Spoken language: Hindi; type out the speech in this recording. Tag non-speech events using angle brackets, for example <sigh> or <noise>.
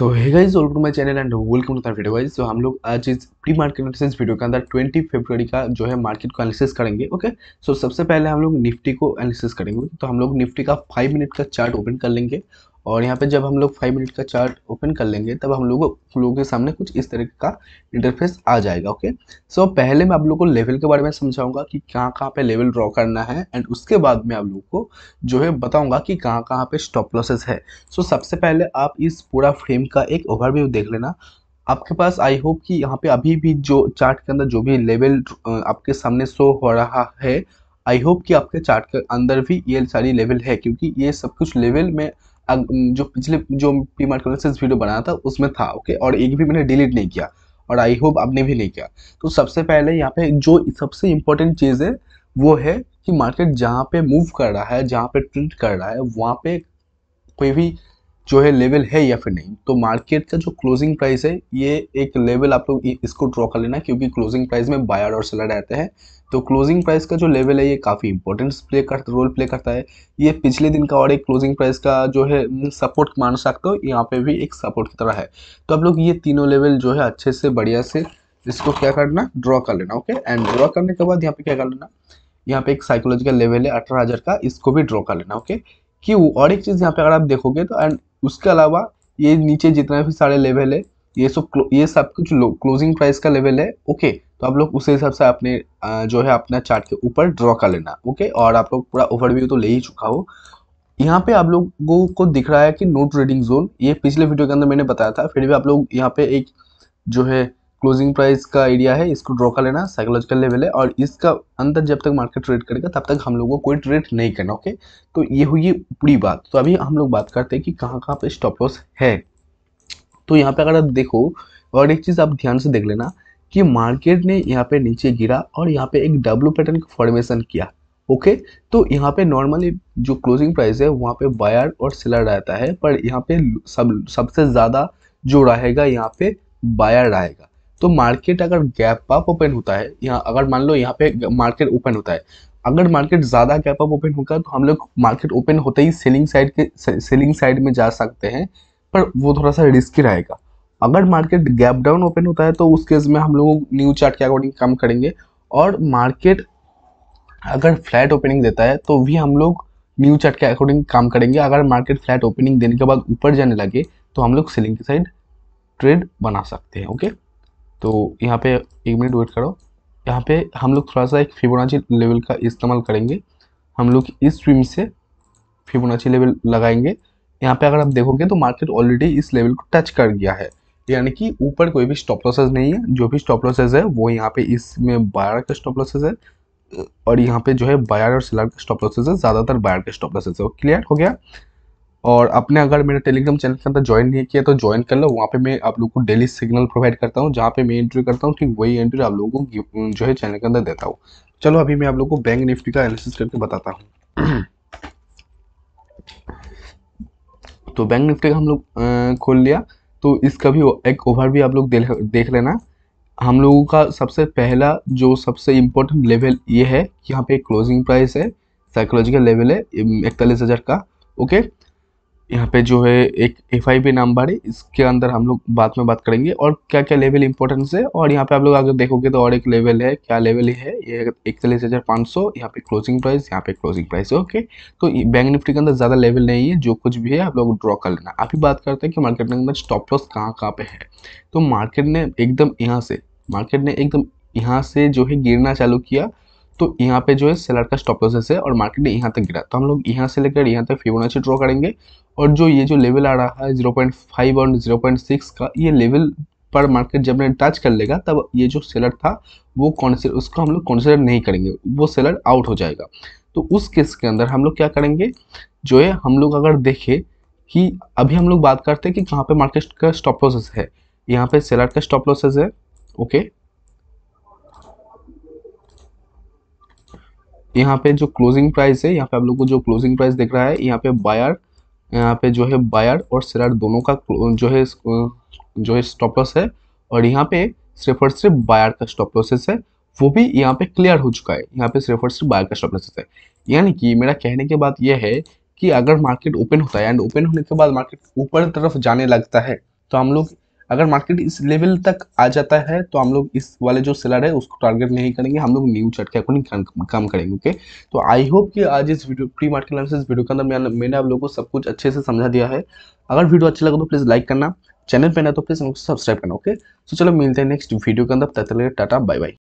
so hey guys to my channel and welcome to that wise तो हम लोग आज इस प्री मार्केट एनालिसिस वीडियो के अंदर 20 फरवरी का जो है मार्केट को एनालिसिस करेंगे ओके सो so, सबसे पहले हम लोग निफ्टी को एनालिसिस करेंगे तो हम लोग निफ्टी का फाइव मिनट का चार्ट ओपन कर लेंगे और यहाँ पे जब हम लोग फाइव मिनट का चार्ट ओपन कर लेंगे तब हम लोगों लोगों के सामने कुछ इस तरह का इंटरफेस आ जाएगा ओके सो so, पहले मैं आप लोगों को लेवल के बारे में समझाऊंगा कि कहाँ कहाँ पे लेवल ड्रॉ करना है एंड उसके बाद मैं आप लोगों को जो है बताऊंगा कि कहाँ कहाँ पे स्टॉप लॉसेस है सो so, सबसे पहले आप इस पूरा फ्रेम का एक ओवरव्यू देख लेना आपके पास आई होप कि यहाँ पे अभी भी जो चार्ट के अंदर जो भी लेवल आपके सामने शो हो रहा है आई होप कि आपके चार्ट के अंदर भी ये सारी लेवल है क्योंकि ये सब कुछ लेवल में जो पिछले जो पी मार्ट कलेक्शन वीडियो बनाया था उसमें था ओके और एक भी मैंने डिलीट नहीं किया और आई होप आपने भी नहीं किया तो सबसे पहले यहाँ पे जो सबसे इम्पोर्टेंट चीज़ है वो है कि मार्केट जहाँ पे मूव कर रहा है जहाँ पे ट्रेड कर रहा है वहाँ पे कोई भी जो है लेवल है या फिर नहीं तो मार्केट का जो क्लोजिंग प्राइस है ये एक लेवल आप लोग इसको ड्रॉ कर लेना क्योंकि क्लोजिंग प्राइस में बायर और सेलर रहते हैं तो क्लोजिंग प्राइस का जो लेवल है ये काफ़ी इंपॉर्टेंट प्ले कर रोल प्ले करता है ये पिछले दिन का और एक क्लोजिंग प्राइस का जो है सपोर्ट मान सकते हो यहाँ पे भी एक सपोर्ट की तरह है तो आप लोग ये तीनों लेवल जो है अच्छे से बढ़िया से इसको क्या करना ड्रॉ कर लेना ओके एंड ड्रॉ करने के बाद यहाँ पे क्या कर लेना यहाँ पे एक साइकोलॉजिकल लेवल है अठारह हज़ार का इसको भी ड्रॉ कर लेना ओके क्यों और एक चीज़ यहाँ पे अगर आप देखोगे तो एंड उसके अलावा ये नीचे जितना भी सारे लेवल है ये सब ये सब कुछ क्लोजिंग प्राइस का लेवल है ओके तो आप लोग उसी हिसाब से अपने जो है अपना चार्ट के ऊपर ड्रॉ कर लेना ओके और आप लोग पूरा ओवरव्यू तो ले ही चुका हो यहाँ पे आप लोगों को दिख रहा है कि नो ट्रेडिंग जोन ये पिछले वीडियो के अंदर मैंने बताया था फिर भी आप लोग यहाँ पे एक जो है क्लोजिंग प्राइस का एरिया है इसको ड्रॉ कर लेना साइकोलॉजिकल लेवल है और इसका अंदर जब तक मार्केट ट्रेड करेगा तब तक हम लोगों को कोई ट्रेड नहीं करना ओके तो ये हुई पूरी बात तो अभी हम लोग बात करते हैं कि कहाँ कहाँ पे स्टॉप लॉस है तो यहाँ पे अगर आप देखो और एक चीज़ आप ध्यान से देख लेना कि मार्केट ने यहाँ पे नीचे गिरा और यहाँ पे एक डब्लू पैटर्न का फॉर्मेशन किया ओके okay, तो यहाँ पे नॉर्मली जो क्लोजिंग प्राइस है वहाँ पे बायर और सेलर रहता है पर यहाँ पे सब सबसे ज़्यादा जो रहेगा यहाँ पे बायर रहेगा तो मार्केट अगर गैप अप ओपन होता है यहाँ अगर मान लो यहाँ पे मार्केट ओपन होता है अगर मार्केट ज़्यादा गैप अप ओपन होगा तो हम लोग मार्केट ओपन होते ही सेलिंग साइड के सेलिंग साइड में जा सकते हैं पर वो थोड़ा सा रिस्की रहेगा अगर मार्केट गैप डाउन ओपन होता है तो उस केस में हम लोग न्यू चार्ट के अकॉर्डिंग काम करेंगे और मार्केट अगर फ्लैट ओपनिंग देता है तो भी हम लोग न्यू चार्ट के अकॉर्डिंग काम करेंगे अगर मार्केट फ्लैट ओपनिंग देने के बाद ऊपर जाने लगे तो हम लोग सेलिंग साइड ट्रेड बना सकते हैं ओके तो यहाँ पे एक मिनट वेट करो यहाँ पे हम लोग थोड़ा सा एक फिबोनाची लेवल का इस्तेमाल करेंगे हम लोग इस स्विम से फिबोनाची लेवल लगाएंगे यहाँ पे अगर आप देखोगे तो मार्केट ऑलरेडी इस लेवल को टच कर गया है यानी कि ऊपर कोई भी स्टॉप लॉसेज नहीं है जो भी स्टॉप लॉसेज है वो यहाँ पे इसमें बायर का स्टॉप लॉसेज है और यहाँ पे जो है बायर और सेलर का स्टॉप लॉसेज है ज़्यादातर बायर का स्टॉप लॉसेज है वो क्लियर हो गया और अपने अगर मेरे टेलीग्राम चैनल के अंदर ज्वाइन नहीं किया तो ज्वाइन कर लो वहाँ पे मैं आप लोगों को डेली सिग्नल प्रोवाइड करता हूँ जहाँ पे मैं एंट्री करता हूँ ठीक वही एंट्री आप लोगों को जो है चैनल के अंदर देता हूँ चलो अभी मैं आप लोगों को बैंक निफ्टी का एनालिसिस करके बताता हूँ <clears throat> तो बैंक निफ्टी का हम लोग खोल लिया तो इसका भी एक ओवर भी आप लोग देख लेना हम लोगों का सबसे पहला जो सबसे इम्पोर्टेंट लेवल ये है कि यहाँ पे क्लोजिंग प्राइस है साइकोलॉजिकल लेवल है इकतालीस हज़ार का ओके यहाँ पे जो है एक एफ आई पी नंबर है इसके अंदर हम लोग बाद में बात करेंगे और क्या क्या लेवल इंपॉर्टेंस है और यहाँ पे आप लोग अगर देखोगे तो और एक लेवल है क्या लेवल है ये इकतालीस हज़ार पाँच सौ यहाँ पे क्लोजिंग प्राइस यहाँ पे क्लोजिंग प्राइस है ओके तो बैंक निफ्टी के अंदर ज़्यादा लेवल नहीं है जो कुछ भी है आप लोग ड्रॉ कर लेना अभी बात करते हैं कि मार्केट के अंदर स्टॉप लॉस कहाँ कहाँ पे है तो मार्केट ने एकदम यहाँ से मार्केट ने एकदम यहाँ से जो है गिरना चालू किया तो यहाँ पे जो है सेलर का स्टॉप लॉसेस है और मार्केट ने यहाँ तक गिरा तो हम लोग यहाँ से लेकर यहाँ तक फिबोनाची ड्रॉ करेंगे और जो ये जो लेवल आ रहा है 0.5 और 0.6 का ये लेवल पर मार्केट जब ने टच कर लेगा तब ये जो सेलर था वो कॉन्सिडर उसको हम लोग कॉन्सिडर नहीं करेंगे वो सेलर आउट हो जाएगा तो उस केस के अंदर हम लोग क्या करेंगे जो है हम लोग अगर देखें कि अभी हम लोग बात करते हैं कि कहाँ पर मार्केट का स्टॉप लॉसेस है यहाँ पे सेलर का स्टॉप लॉसेस है ओके यहाँ पे जो क्लोजिंग प्राइस है यहाँ पे आप लोग को जो क्लोजिंग प्राइस दिख रहा है यहाँ पे बायर यहाँ पे जो है बायर और सेलर दोनों का जो है जो है स्टॉप लॉस है और यहाँ पे सिर्फ और सिर्फ बायर का स्टॉप लॉसेस है वो भी यहाँ पे क्लियर हो चुका है यहाँ पे सिर्फ और सिर्फ बायर का स्टॉप लॉसेस है यानी कि मेरा कहने की बात यह है कि अगर मार्केट ओपन होता है एंड ओपन होने के बाद मार्केट ऊपर तरफ जाने लगता है तो हम लोग अगर मार्केट इस लेवल तक आ जाता है तो हम लोग इस वाले जो सेलर है उसको टारगेट नहीं करेंगे हम लोग न्यू चार्ट के अकॉर्डिंग काम करेंगे ओके तो आई होप कि आज इस video pre market analysis video के अंदर मैंने आप लोगों को सब कुछ अच्छे से समझा दिया है अगर वीडियो अच्छा लगा तो प्लीज़ लाइक करना चैनल पर ना तो प्लीज़ सब्सक्राइब करना ओके तो चलो मिलते हैं नेक्स्ट वीडियो के अंदर तक टाटा बाय बाय